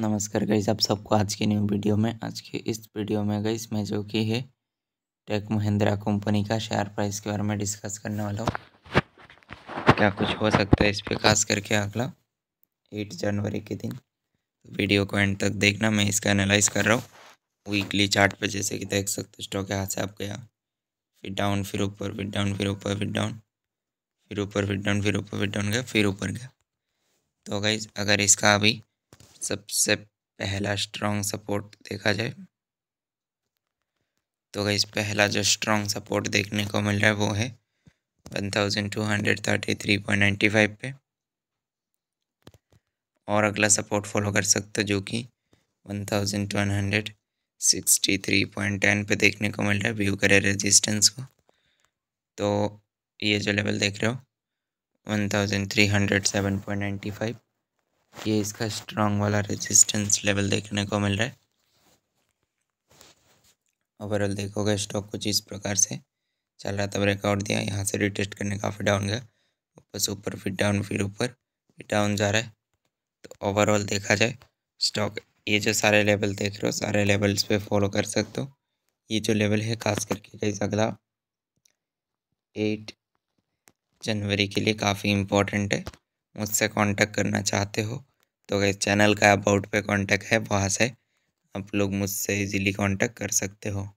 नमस्कार गईस आप सबको आज की न्यू वीडियो में आज के इस वीडियो में गईस मैं जो कि है टेक महिंद्रा कंपनी का शेयर प्राइस के बारे में डिस्कस करने वाला हूँ क्या कुछ हो सकता है इस पर खास करके अगला एट जनवरी के दिन वीडियो तो को एंड तक देखना मैं इसका एनालाइज कर रहा हूँ वीकली चार्ट पे जैसे कि देख सकते हो स्टॉक यहाँ से आप गया फिर डाउन फिर ऊपर फिर डाउन फिर ऊपर फिर डाउन फिर ऊपर फिर डाउन फिर ऊपर फिर डाउन गया फिर ऊपर गया तो गई अगर इसका अभी सबसे पहला स्ट्रॉन्ग सपोर्ट देखा जाए तो गई पहला जो स्ट्रॉन्ग सपोर्ट देखने को मिल रहा है वो है 1233.95 पे और अगला सपोर्ट फॉलो कर सकते हो जो कि 1163.10 पे देखने को मिल रहा है व्यू करे रेजिस्टेंस को तो ये जो लेवल देख रहे हो 1307.95 ये इसका स्ट्रांग वाला रेजिस्टेंस लेवल देखने को मिल रहा है ओवरऑल देखोगे स्टॉक कुछ इस प्रकार से चल रहा था ब्रेकआउट दिया यहाँ से रिटेस्ट करने काफ़ी डाउन गया बस ऊपर फिर डाउन फिर ऊपर फिर डाउन जा रहा है तो ओवरऑल देखा जाए स्टॉक ये जो सारे लेवल देख रहे हो सारे लेवल्स पे फॉलो कर सकते हो ये जो लेवल है खास करके कहीं अगला एट जनवरी के लिए काफ़ी इम्पोर्टेंट है मुझसे कांटेक्ट करना चाहते हो तो गए चैनल का अबाउट पे कांटेक्ट है वहाँ से आप लोग मुझसे इजीली कांटेक्ट कर सकते हो